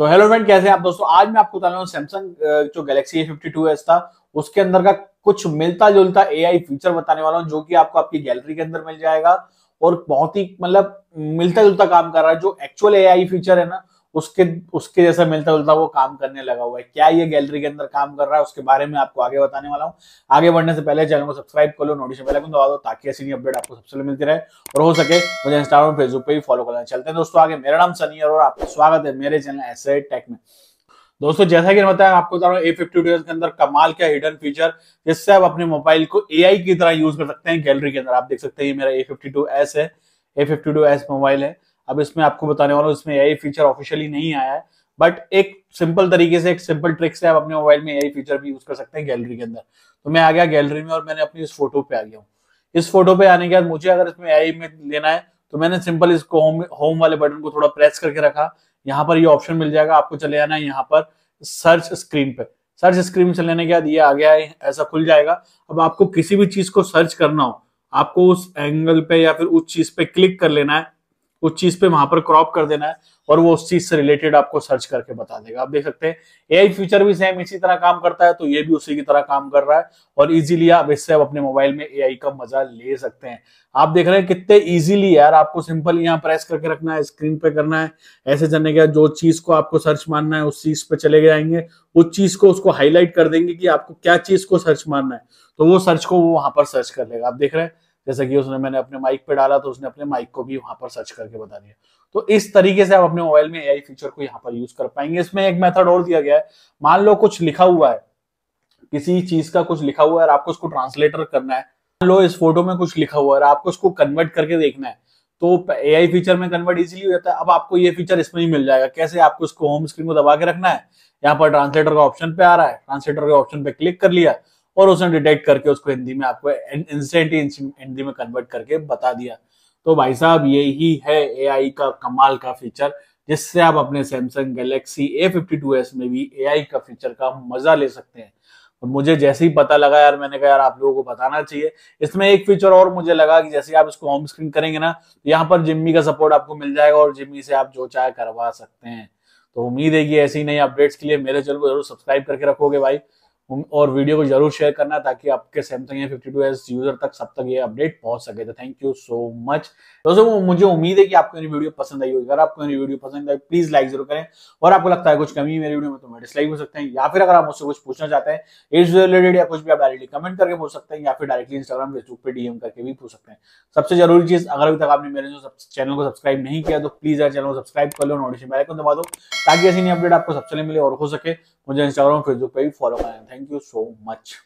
तो hello friend कैसे हैं आप दोस्तों आज मैं आपको बता रहा हूँ सैमसंग जो Galaxy A fifty two S था उसके अंदर का कुछ मिलता जुलता एआई फीचर बताने वाला हूँ जो कि आपको आपकी गैलरी के अंदर मिल जाएगा और बहुत ही मतलब मिलता जुलता काम कर रहा है जो एक्चुअल ए आई फीचर है ना उसके उसके जैसा मिलता जुलता वो काम करने लगा हुआ है क्या ये गैलरी के अंदर काम कर रहा है उसके बारे में आपको आगे बताने वाला हूँ आगे बढ़ने से पहले चैनल को सब्सक्राइब कर लो नोटिस बेल आइकन दबा दो ताकि ऐसी नई अपडेट आपको सबसे मिलती रहे और हो सके मुझे इंस्टाग्राम फेसबुक पर भी फॉलो करना चलते हैं दोस्तों आगे मेरा नाम सनी और आपका स्वागत है मेरे चैनल एस टेक में दोस्तों जैसा कि बताया आपको बता रहा हूँ ए फिफ्टी के अंदर कमाल का हिडन फीचर जिससे आप अपने मोबाइल को ए की तरह यूज कर सकते हैं गैलरी के अंदर आप देख सकते हैं ये मेरा ए है ए फिफ्टी मोबाइल है अब इसमें आपको बताने वाला हूँ इसमें ए फीचर ऑफिशियली नहीं आया है बट एक सिंपल तरीके से एक सिंपल ट्रिक से आप अपने मोबाइल में ए फीचर भी यूज कर सकते हैं गैलरी के अंदर तो मैं आ गया गैलरी में और मैंने अपनी इस फोटो पे आ गया हूँ इस फोटो पे आने के बाद मुझे अगर इसमें आई में लेना है तो मैंने सिंपल इसको होम होम वाले बटन को थोड़ा प्रेस करके रखा यहाँ पर ये ऑप्शन मिल जाएगा आपको चले आना है यहाँ पर सर्च स्क्रीन पे सर्च स्क्रीन में लेने के बाद ये आ गया है ऐसा खुल जाएगा अब आपको किसी भी चीज को सर्च करना हो आपको उस एंगल पे या फिर उस चीज पे क्लिक कर लेना है उस चीज पे वहां पर क्रॉप कर देना है और वो उस चीज से रिलेटेड आपको सर्च करके बता देगा आप देख सकते हैं एआई फ्यूचर भी सेम इसी तरह काम करता है तो ये भी उसी की तरह काम कर रहा है और इजीली आप इससे आप अपने मोबाइल में एआई का मजा ले सकते हैं आप देख रहे हैं कितने इजीली यार आपको सिंपल यहाँ प्रेस करके रखना है स्क्रीन पे करना है ऐसे जाने के जो चीज को आपको सर्च मारना है उस चीज पे चले जाएंगे उस चीज को उसको हाईलाइट कर देंगे कि आपको क्या चीज को सर्च मारना है तो वो सर्च को वो वहां पर सर्च कर लेगा आप देख रहे हैं जैसे कि उसने मैंने अपने माइक पे डाला तो उसने अपने माइक को भी वहां पर सर्च करके बता दिया तो इस तरीके से आप अपने मोबाइल में एआई फीचर को यहाँ पर यूज कर पाएंगे इसमें एक मेथड और दिया गया है मान लो कुछ लिखा हुआ है किसी चीज का कुछ लिखा हुआ है और आपको उसको ट्रांसलेटर करना है मान लो इस फोटो में कुछ लिखा हुआ है और आपको उसको कन्वर्ट करके देखना है तो ए फीचर में कन्वर्ट इजिली हो जाता है अब आपको ये फीचर इसमें ही मिल जाएगा कैसे आपको इसको होम स्क्रीन को दबा के रखना है यहाँ पर ट्रांसलेटर का ऑप्शन पे आ रहा है ट्रांसलेटर के ऑप्शन पे क्लिक कर लिया और उसने डिटेक्ट करके उसको हिंदी में आपको इंस्टेंट ही हिंदी में कन्वर्ट करके बता दिया तो भाई साहब यही है ए का कमाल का फीचर जिससे आप अपने सैमसंग गैलेक्सी ए में भी ए का फीचर का मजा ले सकते हैं और मुझे जैसे ही पता लगा यार मैंने कहा यार आप लोगों को बताना चाहिए इसमें एक फीचर और मुझे लगा कि जैसे आप इसको होम स्क्रीन करेंगे ना तो यहाँ पर जिम्मी का सपोर्ट आपको मिल जाएगा और जिम्मी से आप जो चाहे करवा सकते हैं तो उम्मीद है कि ऐसी नई अपडेट्स के लिए मेरे चैनल को जरूर सब्सक्राइब करके रखोगे भाई और वीडियो को जरूर शेयर करना ताकि आपके सैमसंग या फिफ्टी टू एस यूजर तक सब तक ये अपडेट पहुंच सके तो थैंक यू सो मच दोस्तों मुझे उम्मीद है कि आपको मेरी वीडियो पसंद आई होगी अगर आपको मेरी वीडियो पसंद आई प्लीज लाइक जरूर करें और आपको लगता है कुछ कमी मेरी वीडियो में तो मैं डिसलाइक हो सकते हैं या फिर अगर आप मुझसे कुछ पूछना चाहते हैं इस रिलेटेड या कुछ भी आप डायरेक्टली कमेंट करके पूछ सकते हैं या फिर डायरेक्टली इंस्टाग्राम फेसबुक पर डीएम करके भी पूछ सकते हैं सबसे जरूरी चीज अगर अभी तक आपने मेरे चैनल को सब्सक्राइब नहीं किया तो प्लीज यार चैनल को सब्सक्राइब कर लो नोटिफिकेशन बेल दबा दो ताकि ऐसी नई अपडेट आपको सबसे मिले और हो सके मुझे इंस्टाग्राम फेसबुक पर भी फॉलो करें thank Thank you so much.